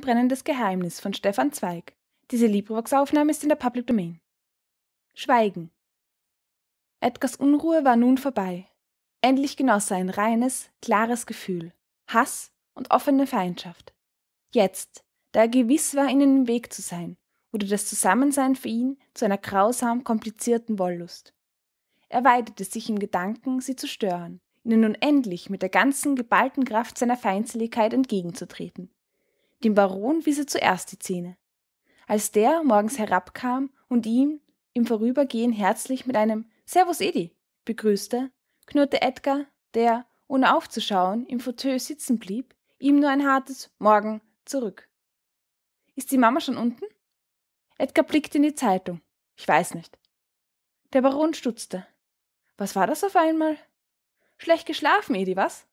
brennendes geheimnis schweigen edgars unruhe war nun vorbei endlich genoß er ein reines klares gefühl haß und offene feindschaft jetzt da er gewiß war ihnen im weg zu sein wurde das zusammensein für ihn zu einer grausam komplizierten wollust er weidete sich im gedanken sie zu stören ihnen nun endlich mit der ganzen geballten kraft seiner feindseligkeit entgegenzutreten dem baron wies er zuerst die zähne als der morgens herabkam und ihn im vorübergehen herzlich mit einem servus edi begrüßte knurrte edgar der ohne aufzuschauen im fauteuil sitzen blieb ihm nur ein hartes morgen zurück ist die mama schon unten edgar blickte in die zeitung ich weiß nicht der baron stutzte was war das auf einmal schlecht geschlafen edi was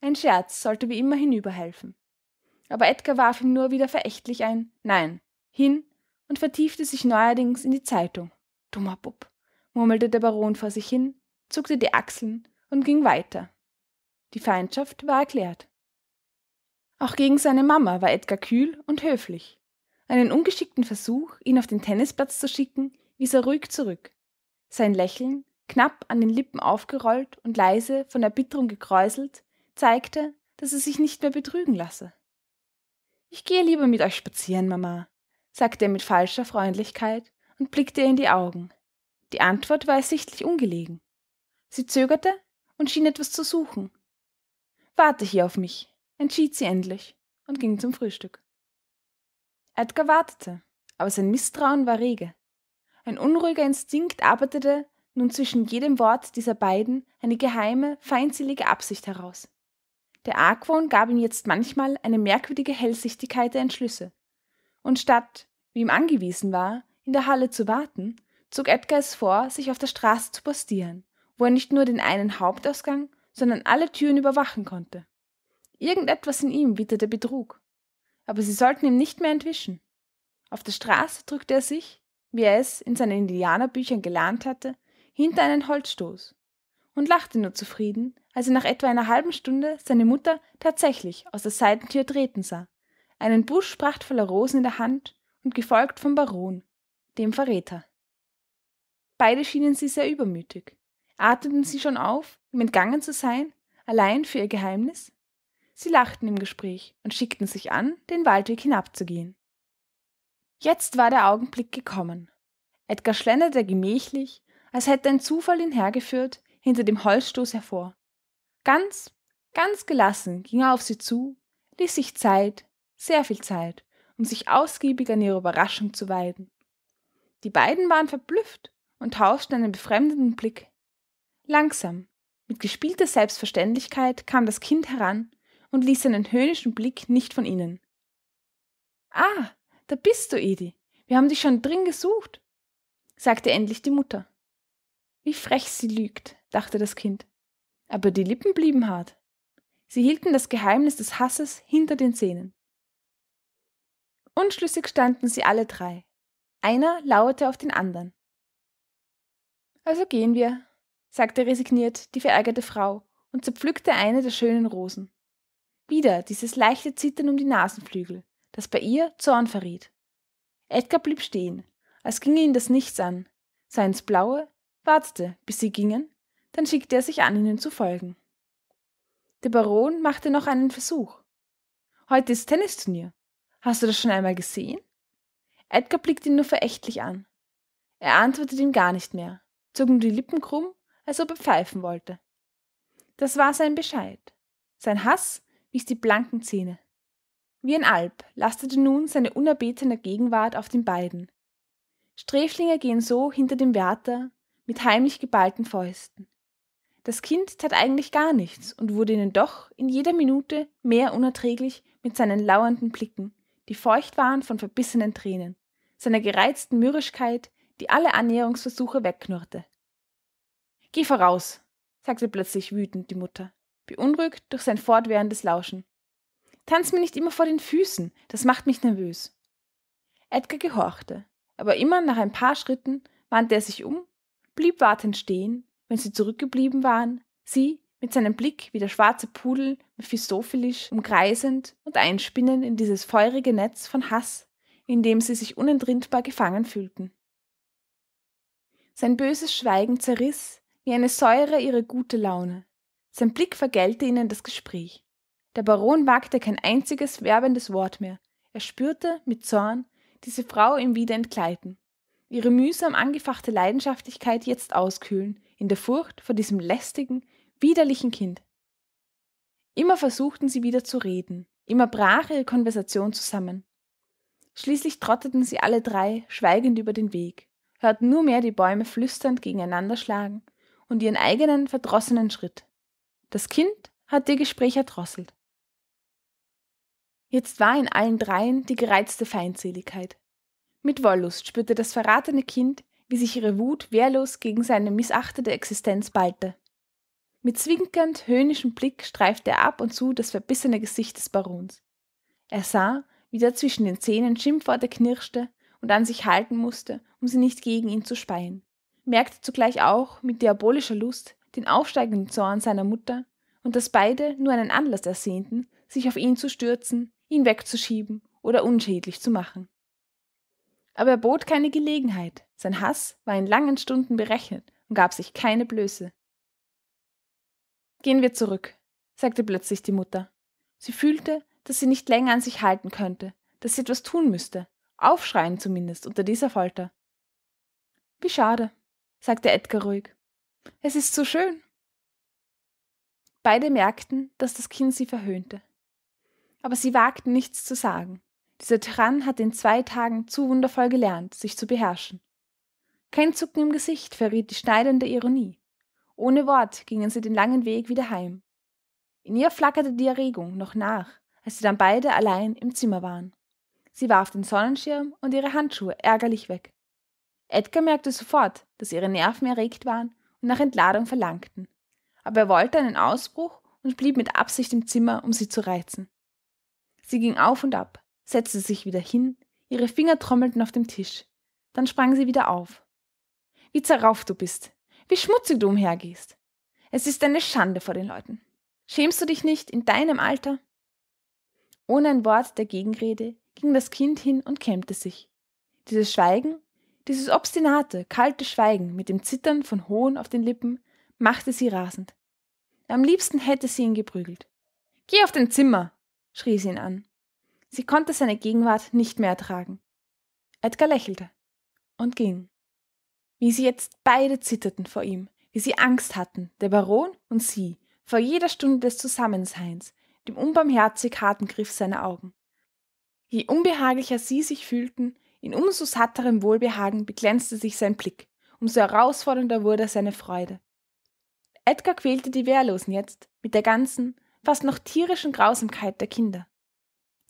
ein scherz sollte wie immer hinüberhelfen aber edgar warf ihm nur wieder verächtlich ein nein hin und vertiefte sich neuerdings in die zeitung dummer bub murmelte der baron vor sich hin zuckte die achseln und ging weiter die feindschaft war erklärt auch gegen seine mama war edgar kühl und höflich einen ungeschickten versuch ihn auf den tennisplatz zu schicken wies er ruhig zurück sein lächeln knapp an den lippen aufgerollt und leise von erbitterung gekräuselt zeigte dass er sich nicht mehr betrügen lasse ich gehe lieber mit euch spazieren mama sagte er mit falscher freundlichkeit und blickte ihr in die augen die antwort war ihr sichtlich ungelegen sie zögerte und schien etwas zu suchen warte hier auf mich entschied sie endlich und ging zum frühstück edgar wartete aber sein Misstrauen war rege ein unruhiger instinkt arbeitete nun zwischen jedem wort dieser beiden eine geheime feindselige absicht heraus der argwohn gab ihm jetzt manchmal eine merkwürdige hellsichtigkeit der entschlüsse und statt wie ihm angewiesen war in der halle zu warten zog edgar es vor sich auf der straße zu postieren wo er nicht nur den einen hauptausgang sondern alle türen überwachen konnte Irgendetwas in ihm witterte betrug aber sie sollten ihm nicht mehr entwischen auf der straße drückte er sich wie er es in seinen indianerbüchern gelernt hatte hinter einen holzstoß und lachte nur zufrieden als er nach etwa einer halben stunde seine mutter tatsächlich aus der seitentür treten sah einen busch prachtvoller rosen in der hand und gefolgt vom baron dem verräter beide schienen sie sehr übermütig atmeten sie schon auf ihm entgangen zu sein allein für ihr geheimnis sie lachten im gespräch und schickten sich an den waldweg hinabzugehen jetzt war der augenblick gekommen edgar schlenderte gemächlich als hätte ein zufall ihn hergeführt hinter dem holzstoß hervor ganz ganz gelassen ging er auf sie zu ließ sich zeit sehr viel zeit um sich ausgiebig an ihrer überraschung zu weiden die beiden waren verblüfft und tauschten einen befremdenden blick langsam mit gespielter selbstverständlichkeit kam das kind heran und ließ seinen höhnischen blick nicht von ihnen ah da bist du edi wir haben dich schon drin gesucht sagte endlich die mutter wie frech sie lügt dachte das Kind, aber die Lippen blieben hart. Sie hielten das Geheimnis des Hasses hinter den Zähnen. Unschlüssig standen sie alle drei. Einer lauerte auf den anderen. Also gehen wir, sagte resigniert die verärgerte Frau und zerpflückte eine der schönen Rosen. Wieder dieses leichte Zittern um die Nasenflügel, das bei ihr Zorn verriet. Edgar blieb stehen, als ginge ihn das Nichts an, sah ins Blaue, wartete, bis sie gingen dann schickte er sich an ihnen zu folgen der baron machte noch einen versuch heute ist tennisturnier hast du das schon einmal gesehen edgar blickte ihn nur verächtlich an er antwortete ihm gar nicht mehr zog nur die lippen krumm als ob er pfeifen wollte das war sein bescheid sein haß wies die blanken zähne wie ein alp lastete nun seine unerbetene gegenwart auf den beiden sträflinge gehen so hinter dem wärter mit heimlich geballten fäusten das kind tat eigentlich gar nichts und wurde ihnen doch in jeder minute mehr unerträglich mit seinen lauernden blicken die feucht waren von verbissenen tränen seiner gereizten mürrischkeit die alle annäherungsversuche wegknurrte geh voraus sagte plötzlich wütend die mutter beunruhigt durch sein fortwährendes lauschen tanz mir nicht immer vor den füßen das macht mich nervös edgar gehorchte aber immer nach ein paar schritten wandte er sich um blieb wartend stehen wenn sie zurückgeblieben waren, sie mit seinem Blick wie der schwarze Pudel mephistophelisch umkreisend und einspinnend in dieses feurige Netz von Hass, in dem sie sich unentrinnbar gefangen fühlten. Sein böses Schweigen zerriss wie eine Säure ihre gute Laune. Sein Blick vergällte ihnen das Gespräch. Der Baron wagte kein einziges werbendes Wort mehr. Er spürte mit Zorn diese Frau ihm wieder entgleiten ihre mühsam angefachte leidenschaftlichkeit jetzt auskühlen in der furcht vor diesem lästigen widerlichen kind immer versuchten sie wieder zu reden immer brach ihre konversation zusammen schließlich trotteten sie alle drei schweigend über den weg hörten nur mehr die bäume flüsternd gegeneinander schlagen und ihren eigenen verdrossenen schritt das kind hatte ihr gespräch erdrosselt jetzt war in allen dreien die gereizte feindseligkeit mit wollust spürte das verratene kind wie sich ihre wut wehrlos gegen seine missachtete existenz ballte mit zwinkernd höhnischem blick streifte er ab und zu das verbissene gesicht des barons er sah wie er zwischen den zähnen schimpfworte knirschte und an sich halten mußte um sie nicht gegen ihn zu speien merkte zugleich auch mit diabolischer lust den aufsteigenden zorn seiner mutter und daß beide nur einen Anlass ersehnten sich auf ihn zu stürzen ihn wegzuschieben oder unschädlich zu machen aber er bot keine Gelegenheit, sein Hass war in langen Stunden berechnet und gab sich keine Blöße. Gehen wir zurück, sagte plötzlich die Mutter. Sie fühlte, dass sie nicht länger an sich halten könnte, dass sie etwas tun müsste, aufschreien zumindest unter dieser Folter. Wie schade, sagte Edgar ruhig. Es ist so schön. Beide merkten, dass das Kind sie verhöhnte. Aber sie wagten nichts zu sagen, dieser tyrann hatte in zwei tagen zu wundervoll gelernt sich zu beherrschen kein zucken im gesicht verriet die schneidende ironie ohne wort gingen sie den langen weg wieder heim in ihr flackerte die erregung noch nach als sie dann beide allein im zimmer waren sie warf den sonnenschirm und ihre handschuhe ärgerlich weg edgar merkte sofort dass ihre nerven erregt waren und nach entladung verlangten aber er wollte einen ausbruch und blieb mit absicht im zimmer um sie zu reizen sie ging auf und ab setzte sich wieder hin ihre finger trommelten auf dem tisch dann sprang sie wieder auf wie zerrauft du bist wie schmutzig du umhergehst es ist eine schande vor den leuten schämst du dich nicht in deinem alter ohne ein wort der gegenrede ging das kind hin und kämmte sich dieses schweigen dieses obstinate kalte schweigen mit dem zittern von hohn auf den lippen machte sie rasend am liebsten hätte sie ihn geprügelt geh auf dein zimmer schrie sie ihn an sie konnte seine gegenwart nicht mehr ertragen edgar lächelte und ging wie sie jetzt beide zitterten vor ihm wie sie angst hatten der baron und sie vor jeder stunde des zusammenseins dem unbarmherzig harten griff seiner augen je unbehaglicher sie sich fühlten in umso satterem wohlbehagen beglänzte sich sein blick umso herausfordernder wurde seine freude edgar quälte die wehrlosen jetzt mit der ganzen fast noch tierischen grausamkeit der kinder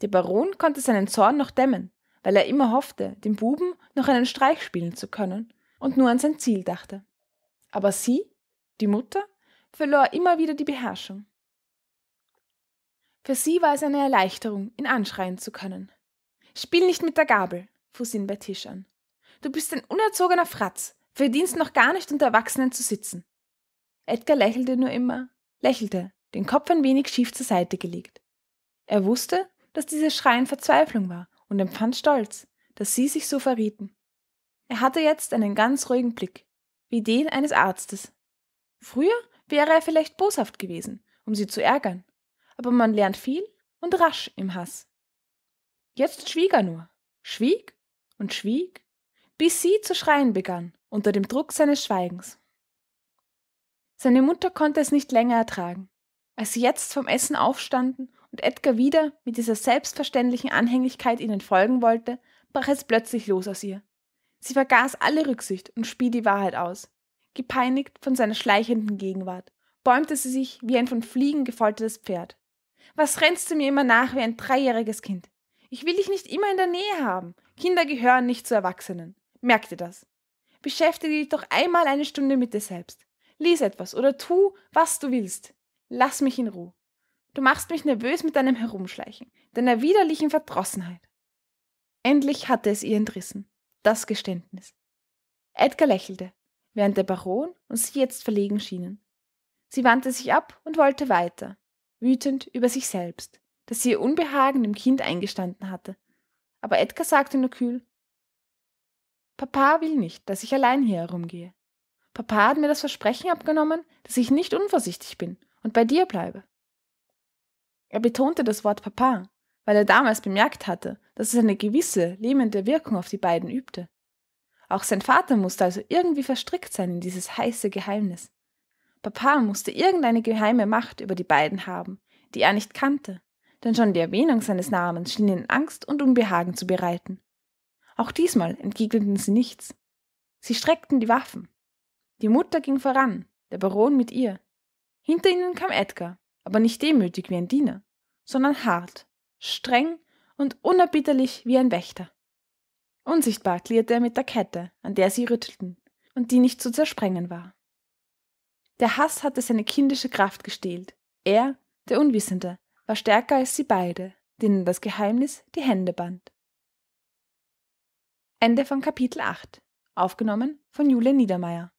der baron konnte seinen zorn noch dämmen weil er immer hoffte dem buben noch einen streich spielen zu können und nur an sein ziel dachte aber sie die mutter verlor immer wieder die beherrschung für sie war es eine erleichterung ihn anschreien zu können spiel nicht mit der gabel fuhr sie ihn bei tisch an du bist ein unerzogener fratz verdienst noch gar nicht unter erwachsenen zu sitzen edgar lächelte nur immer lächelte den kopf ein wenig schief zur seite gelegt er wußte daß dieser schrein verzweiflung war und empfand stolz daß sie sich so verrieten er hatte jetzt einen ganz ruhigen blick wie den eines arztes früher wäre er vielleicht boshaft gewesen um sie zu ärgern aber man lernt viel und rasch im haß jetzt schwieg er nur schwieg und schwieg bis sie zu schreien begann unter dem druck seines schweigens seine mutter konnte es nicht länger ertragen als sie jetzt vom essen aufstanden und Edgar wieder mit dieser selbstverständlichen Anhänglichkeit ihnen folgen wollte, brach es plötzlich los aus ihr. Sie vergaß alle Rücksicht und spie die Wahrheit aus. Gepeinigt von seiner schleichenden Gegenwart, bäumte sie sich wie ein von Fliegen gefoltertes Pferd. Was rennst du mir immer nach wie ein dreijähriges Kind? Ich will dich nicht immer in der Nähe haben. Kinder gehören nicht zu Erwachsenen. Merk dir das. Beschäftige dich doch einmal eine Stunde mit dir selbst. Lies etwas oder tu, was du willst. Lass mich in Ruhe du machst mich nervös mit deinem Herumschleichen, deiner widerlichen Verdrossenheit. Endlich hatte es ihr entrissen, das Geständnis. Edgar lächelte, während der Baron und sie jetzt verlegen schienen. Sie wandte sich ab und wollte weiter, wütend über sich selbst, dass sie ihr Unbehagen dem Kind eingestanden hatte. Aber Edgar sagte nur kühl, Papa will nicht, dass ich allein hier herumgehe. Papa hat mir das Versprechen abgenommen, dass ich nicht unvorsichtig bin und bei dir bleibe er betonte das wort papa weil er damals bemerkt hatte dass es eine gewisse lähmende wirkung auf die beiden übte auch sein vater mußte also irgendwie verstrickt sein in dieses heiße geheimnis papa mußte irgendeine geheime macht über die beiden haben die er nicht kannte denn schon die erwähnung seines namens schien ihnen angst und unbehagen zu bereiten auch diesmal entgegneten sie nichts sie streckten die waffen die mutter ging voran der baron mit ihr hinter ihnen kam edgar aber nicht demütig wie ein diener sondern hart streng und unerbitterlich wie ein wächter unsichtbar klirrte er mit der kette an der sie rüttelten und die nicht zu zersprengen war der Hass hatte seine kindische kraft gestählt er der unwissende war stärker als sie beide denen das geheimnis die hände band Ende von von Kapitel 8 Aufgenommen Julia Niedermeyer